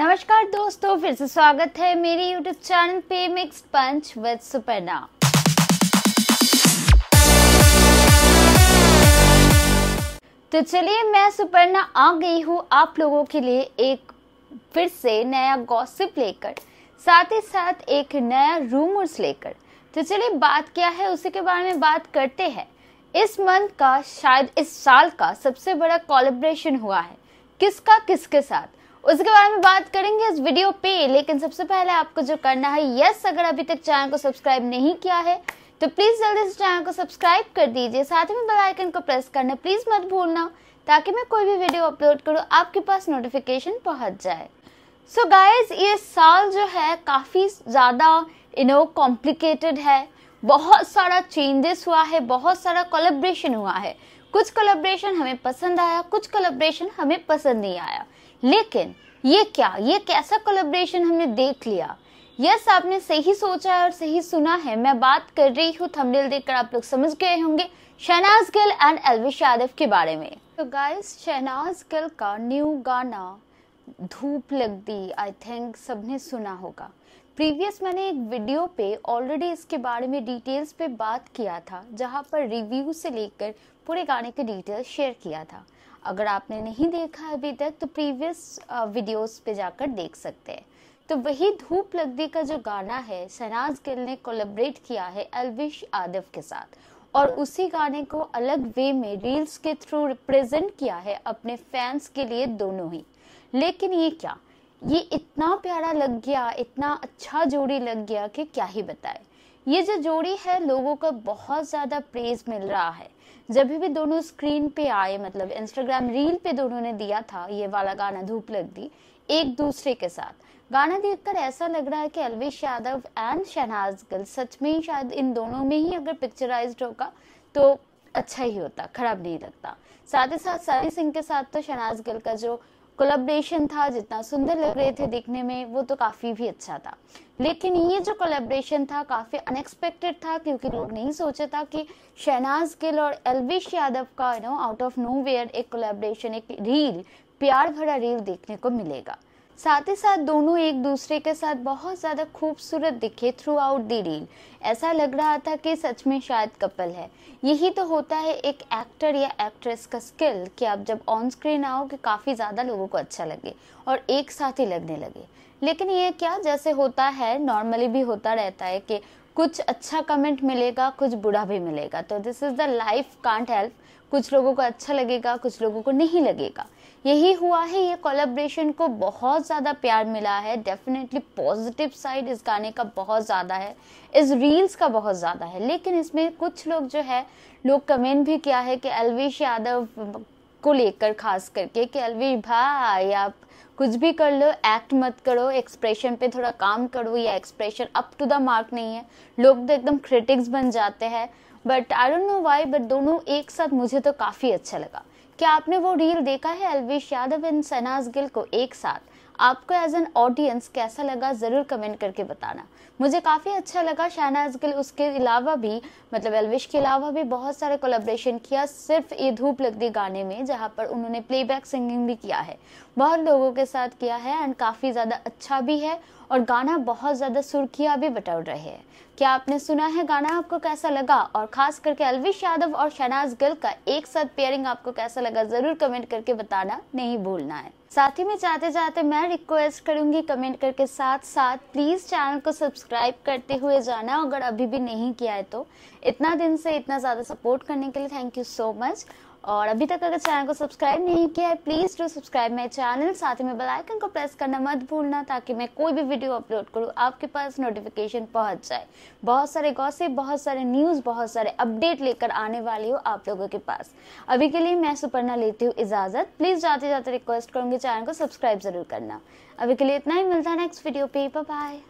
नमस्कार दोस्तों फिर से स्वागत है मेरे YouTube चैनल पे मिक्स पंच विद सुपर्णा तो चलिए मैं सुपर्णा आ गई हूँ आप लोगों के लिए एक फिर से नया गॉसिप लेकर साथ ही साथ एक नया रूमर्स लेकर तो चलिए बात क्या है उसी के बारे में बात करते हैं इस मंथ का शायद इस साल का सबसे बड़ा कोलेब्रेशन हुआ है किसका किसके साथ उसके बारे में बात करेंगे इस वीडियो पे लेकिन सबसे पहले आपको जो करना है यस अगर अभी तक चैनल को सब्सक्राइब नहीं किया है तो प्लीज जल्दी से चैनल को सब्सक्राइब कर दीजिए साथ में बेल आइकन को प्रेस करना प्लीज मत भूलना ताकि मैं कोई भी वीडियो अपलोड करूँ आपके पास नोटिफिकेशन पहुंच जाए सो so गाइज ये साल जो है काफ़ी ज़्यादा यू नो कॉम्प्लिकेटेड है बहुत सारा चेंजेस हुआ है बहुत सारा कोलेब्रेशन हुआ है कुछ कोलेब्रेशन हमें पसंद आया कुछ कोलेब्रेशन हमें पसंद नहीं आया लेकिन ये क्या ये कैसा कोलेब्रेशन हमने देख लिया यस yes, आपने सही सोचा है और सही सुना है मैं बात कर रही हूँ थंबनेल देखकर आप लोग समझ गए होंगे शहनाज गिल एंड एलविश यादव के बारे में तो गाइस शहनाज गिल का न्यू गाना धूप लग दी आई थिंक सबने सुना होगा प्रीवियस मैंने एक वीडियो पे ऑलरेडी इसके बारे में डिटेल्स पे बात किया था जहाँ पर रिव्यू से लेकर पूरे गाने के डिटेल्स शेयर किया था अगर आपने नहीं देखा अभी तक तो प्रीवियस वीडियोस uh, पे जाकर देख सकते हैं तो वही धूप लगदी का जो गाना है शहनाज गिल ने कोलेबरेट किया है अलविश आदिफ के साथ और उसी गाने को अलग वे में रील्स के थ्रू रिप्रेजेंट किया है अपने फैंस के लिए दोनों ही लेकिन ये क्या ये इतना प्यारा लग गया इतना अच्छा जोड़ी लग गया कि क्या ही बताए ये जो जोड़ी है लोगों का बहुत ज़्यादा प्रेज मिल रहा है जब भी दोनों स्क्रीन पे आए मतलब इंस्टाग्राम रील पे दोनों ने दिया था ये वाला गाना धूप लग दी एक दूसरे के साथ गाना देखकर ऐसा लग रहा है कि अलवेश यादव एंड शहनाज गिल सच में ही शायद इन दोनों में ही अगर पिक्चराइज होगा तो अच्छा ही होता खराब नहीं लगता साथ ही साथ सनी सिंह के साथ तो शहनाज गिल का जो कोलेब्रेशन था जितना सुंदर लग रहे थे देखने में वो तो काफ़ी भी अच्छा था लेकिन ये जो कोलेब्रेशन था काफ़ी अनएक्सपेक्टेड था क्योंकि लोग नहीं सोचे था कि शहनाज गिल और एलविश यादव का you know out of no एक कोलेब्रेशन एक रील प्यार भरा रील देखने को मिलेगा साथ ही साथ दोनों एक दूसरे के साथ बहुत ज़्यादा खूबसूरत दिखे थ्रू आउट दी रील ऐसा लग रहा था कि सच में शायद कपल है यही तो होता है एक एक्टर या एक्ट्रेस का स्किल कि आप जब ऑन स्क्रीन आओ कि काफ़ी ज़्यादा लोगों को अच्छा लगे और एक साथ ही लगने लगे लेकिन ये क्या जैसे होता है नॉर्मली भी होता रहता है कि कुछ अच्छा कमेंट मिलेगा कुछ बुरा भी मिलेगा तो this is the life can't help कुछ लोगों को अच्छा लगेगा कुछ लोगों को नहीं लगेगा यही हुआ है ये कोलेब्रेशन को बहुत ज़्यादा प्यार मिला है डेफिनेटली पॉजिटिव साइड इस गाने का बहुत ज़्यादा है इस रील्स का बहुत ज़्यादा है लेकिन इसमें कुछ लोग जो है लोग कमेंट भी किया है कि अलवेश यादव को लेकर खास करके कि अलवेश भाई आप कुछ भी कर लो एक्ट मत करो एक्सप्रेशन पे थोड़ा काम करो या expression up to the mark नहीं है लोग तो एकदम क्रिटिक्स बन जाते हैं but I don't know why but दोनों एक साथ मुझे तो काफ़ी अच्छा लगा क्या आपने वो रील देखा है अलवेश यादव एंड सनाज गिल को एक साथ आपको एज एन ऑडियंस कैसा लगा ज़रूर कमेंट करके बताना मुझे काफ़ी अच्छा लगा शहनाज गिल उसके अलावा भी मतलब एलविश के अलावा भी बहुत सारे कोलेब्रेशन किया सिर्फ ये धूप लग गाने में जहाँ पर उन्होंने प्लेबैक सिंगिंग भी किया है बहुत लोगों के साथ किया है एंड काफ़ी ज़्यादा अच्छा भी है और गाना बहुत ज़्यादा सुर्खियाँ भी बटोर रहे हैं क्या आपने सुना है गाना आपको कैसा लगा और खास करके अलविश यादव और शहनाज गिल का एक साथ पेयरिंग आपको कैसा लगा ज़रूर कमेंट करके बताना नहीं भूलना है साथ ही में जाते जाते मैं रिक्वेस्ट करूंगी कमेंट करके साथ साथ प्लीज़ चैनल को सब्सक्राइब करते हुए जाना अगर अभी भी नहीं किया है तो इतना दिन से इतना ज़्यादा सपोर्ट करने के लिए थैंक यू सो मच और अभी तक अगर चैनल को सब्सक्राइब नहीं किया है please to subscribe my channel साथ ही में बेल आइकन को प्रेस करना मत भूलना ताकि मैं कोई भी वीडियो अपलोड करूँ आपके पास नोटिफिकेशन पहुंच जाए बहुत सारे गौसे बहुत सारे न्यूज बहुत सारे अपडेट लेकर आने वाली हो आप लोगों के पास अभी के लिए मैं सुपर्णा लेती हूँ इजाजत प्लीज जाते जाते रिक्वेस्ट करूंगी चैनल को सब्सक्राइब जरूर करना अभी के लिए इतना ही मिलता है नेक्स्ट वीडियो पे बाय